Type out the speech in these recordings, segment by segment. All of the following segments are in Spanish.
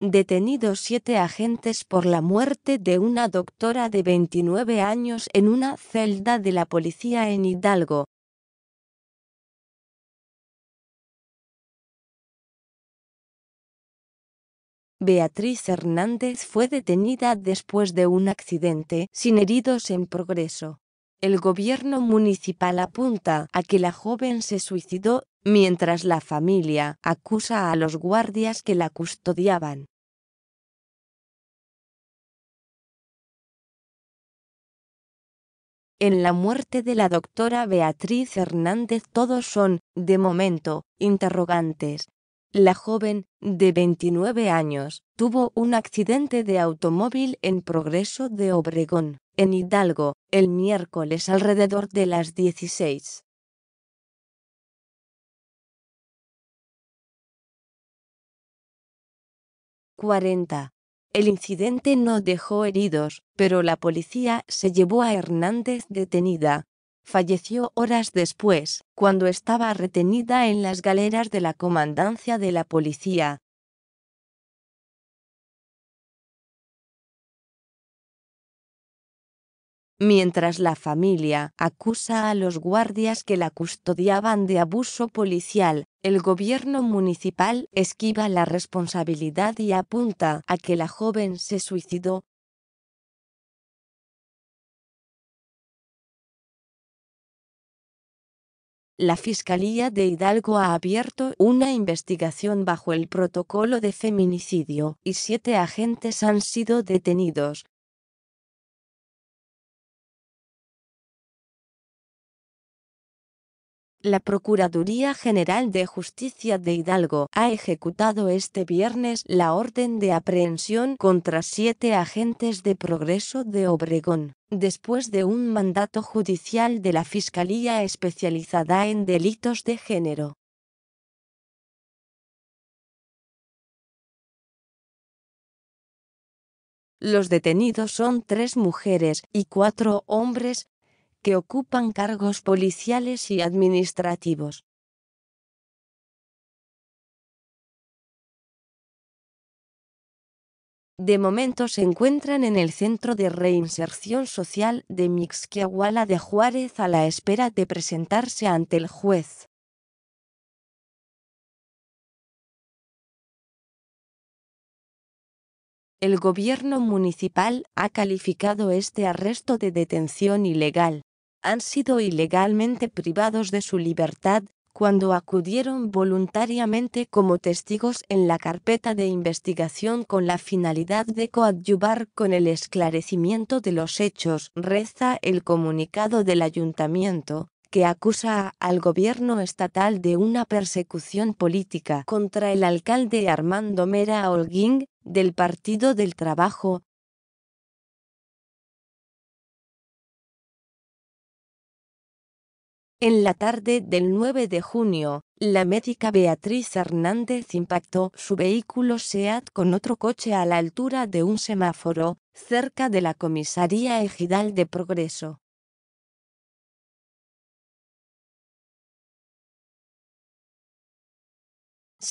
detenidos siete agentes por la muerte de una doctora de 29 años en una celda de la policía en Hidalgo. Beatriz Hernández fue detenida después de un accidente, sin heridos en progreso. El gobierno municipal apunta a que la joven se suicidó mientras la familia acusa a los guardias que la custodiaban. En la muerte de la doctora Beatriz Hernández todos son, de momento, interrogantes. La joven, de 29 años, tuvo un accidente de automóvil en progreso de Obregón, en Hidalgo, el miércoles alrededor de las 16. 40. El incidente no dejó heridos, pero la policía se llevó a Hernández detenida. Falleció horas después, cuando estaba retenida en las galeras de la comandancia de la policía. Mientras la familia acusa a los guardias que la custodiaban de abuso policial, el gobierno municipal esquiva la responsabilidad y apunta a que la joven se suicidó. La Fiscalía de Hidalgo ha abierto una investigación bajo el protocolo de feminicidio y siete agentes han sido detenidos, La Procuraduría General de Justicia de Hidalgo ha ejecutado este viernes la orden de aprehensión contra siete agentes de progreso de Obregón, después de un mandato judicial de la Fiscalía especializada en delitos de género. Los detenidos son tres mujeres y cuatro hombres, que ocupan cargos policiales y administrativos. De momento se encuentran en el Centro de Reinserción Social de Mixquiahuala de Juárez a la espera de presentarse ante el juez. El gobierno municipal ha calificado este arresto de detención ilegal han sido ilegalmente privados de su libertad cuando acudieron voluntariamente como testigos en la carpeta de investigación con la finalidad de coadyuvar con el esclarecimiento de los hechos, reza el comunicado del ayuntamiento, que acusa al gobierno estatal de una persecución política contra el alcalde Armando Mera Holguín, del Partido del Trabajo, En la tarde del 9 de junio, la médica Beatriz Hernández impactó su vehículo SEAT con otro coche a la altura de un semáforo, cerca de la comisaría Ejidal de Progreso.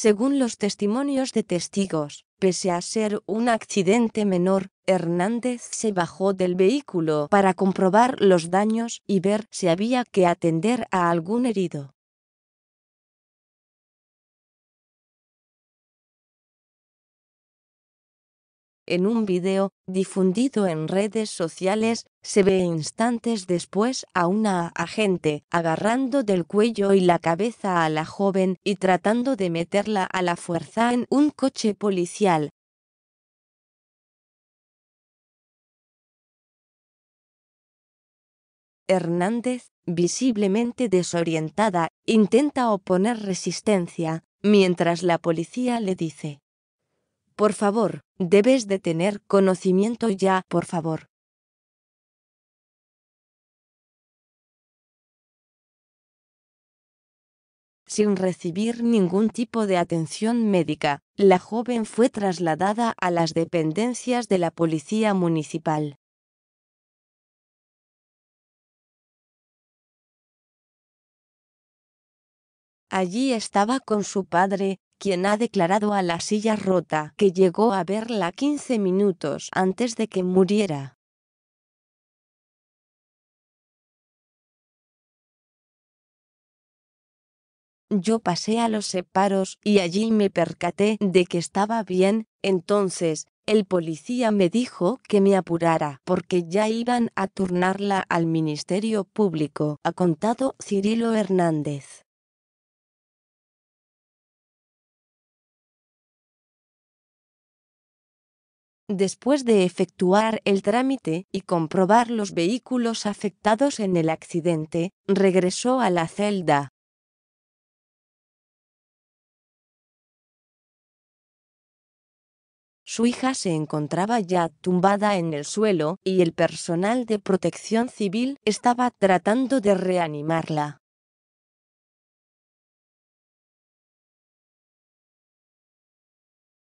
Según los testimonios de testigos, pese a ser un accidente menor, Hernández se bajó del vehículo para comprobar los daños y ver si había que atender a algún herido. En un video, difundido en redes sociales, se ve instantes después a una agente agarrando del cuello y la cabeza a la joven y tratando de meterla a la fuerza en un coche policial. Hernández, visiblemente desorientada, intenta oponer resistencia, mientras la policía le dice, por favor, debes de tener conocimiento ya, por favor. Sin recibir ningún tipo de atención médica, la joven fue trasladada a las dependencias de la Policía Municipal. Allí estaba con su padre, quien ha declarado a la silla rota que llegó a verla 15 minutos antes de que muriera. Yo pasé a los separos y allí me percaté de que estaba bien, entonces, el policía me dijo que me apurara porque ya iban a turnarla al Ministerio Público, ha contado Cirilo Hernández. Después de efectuar el trámite y comprobar los vehículos afectados en el accidente, regresó a la celda. Su hija se encontraba ya tumbada en el suelo y el personal de protección civil estaba tratando de reanimarla.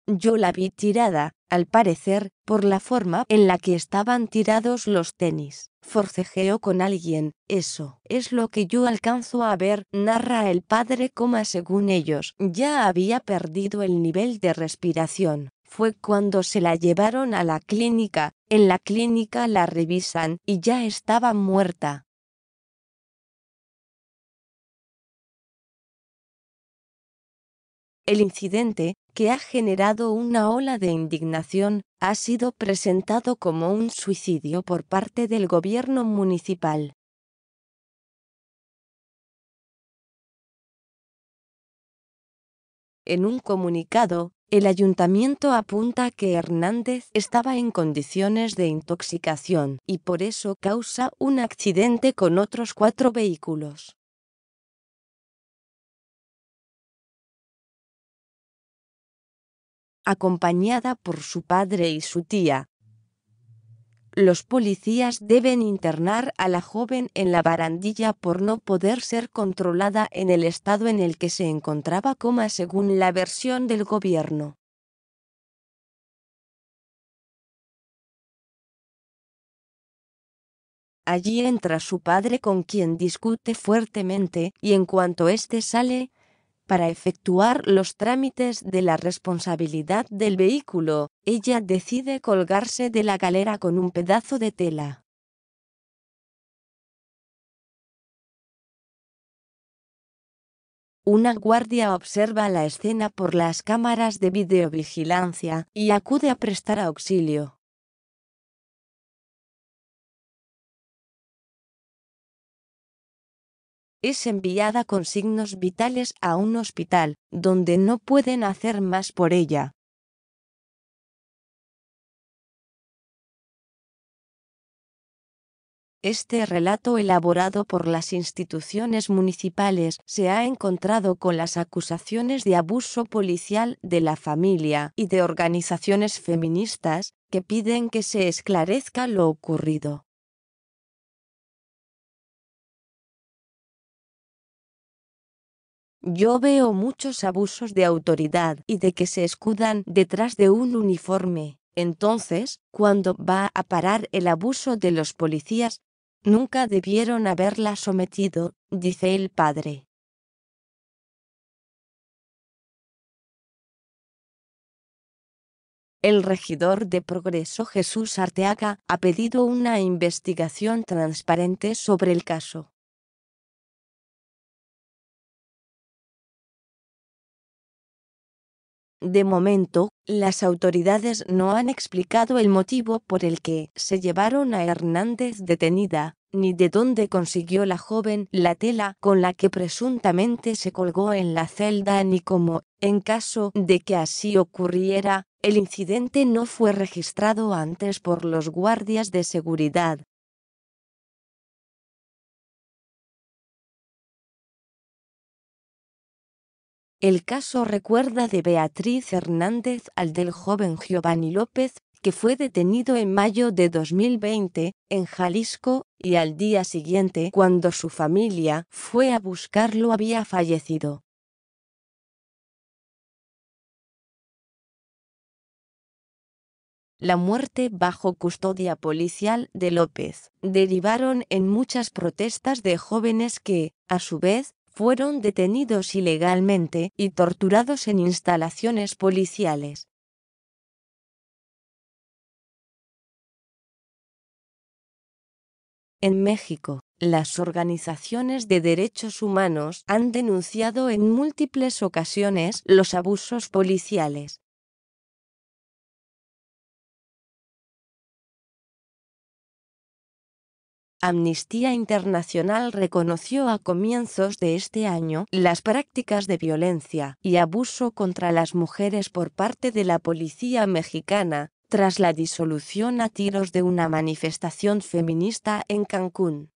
Yo la vi tirada, al parecer, por la forma en la que estaban tirados los tenis. forcejeó con alguien, eso es lo que yo alcanzo a ver, narra el padre, coma según ellos, ya había perdido el nivel de respiración. Fue cuando se la llevaron a la clínica, en la clínica la revisan y ya estaba muerta. El incidente, que ha generado una ola de indignación, ha sido presentado como un suicidio por parte del gobierno municipal. En un comunicado, el ayuntamiento apunta que Hernández estaba en condiciones de intoxicación y por eso causa un accidente con otros cuatro vehículos. acompañada por su padre y su tía. Los policías deben internar a la joven en la barandilla por no poder ser controlada en el estado en el que se encontraba, coma, según la versión del gobierno. Allí entra su padre con quien discute fuertemente, y en cuanto éste sale, para efectuar los trámites de la responsabilidad del vehículo, ella decide colgarse de la galera con un pedazo de tela. Una guardia observa la escena por las cámaras de videovigilancia y acude a prestar auxilio. es enviada con signos vitales a un hospital, donde no pueden hacer más por ella. Este relato elaborado por las instituciones municipales se ha encontrado con las acusaciones de abuso policial de la familia y de organizaciones feministas que piden que se esclarezca lo ocurrido. Yo veo muchos abusos de autoridad y de que se escudan detrás de un uniforme. Entonces, cuando va a parar el abuso de los policías, nunca debieron haberla sometido, dice el padre. El regidor de Progreso Jesús Arteaga ha pedido una investigación transparente sobre el caso. De momento, las autoridades no han explicado el motivo por el que se llevaron a Hernández detenida, ni de dónde consiguió la joven la tela con la que presuntamente se colgó en la celda, ni cómo, en caso de que así ocurriera, el incidente no fue registrado antes por los guardias de seguridad, El caso recuerda de Beatriz Hernández al del joven Giovanni López, que fue detenido en mayo de 2020, en Jalisco, y al día siguiente, cuando su familia fue a buscarlo, había fallecido. La muerte bajo custodia policial de López derivaron en muchas protestas de jóvenes que, a su vez, fueron detenidos ilegalmente y torturados en instalaciones policiales. En México, las organizaciones de derechos humanos han denunciado en múltiples ocasiones los abusos policiales. Amnistía Internacional reconoció a comienzos de este año las prácticas de violencia y abuso contra las mujeres por parte de la policía mexicana, tras la disolución a tiros de una manifestación feminista en Cancún.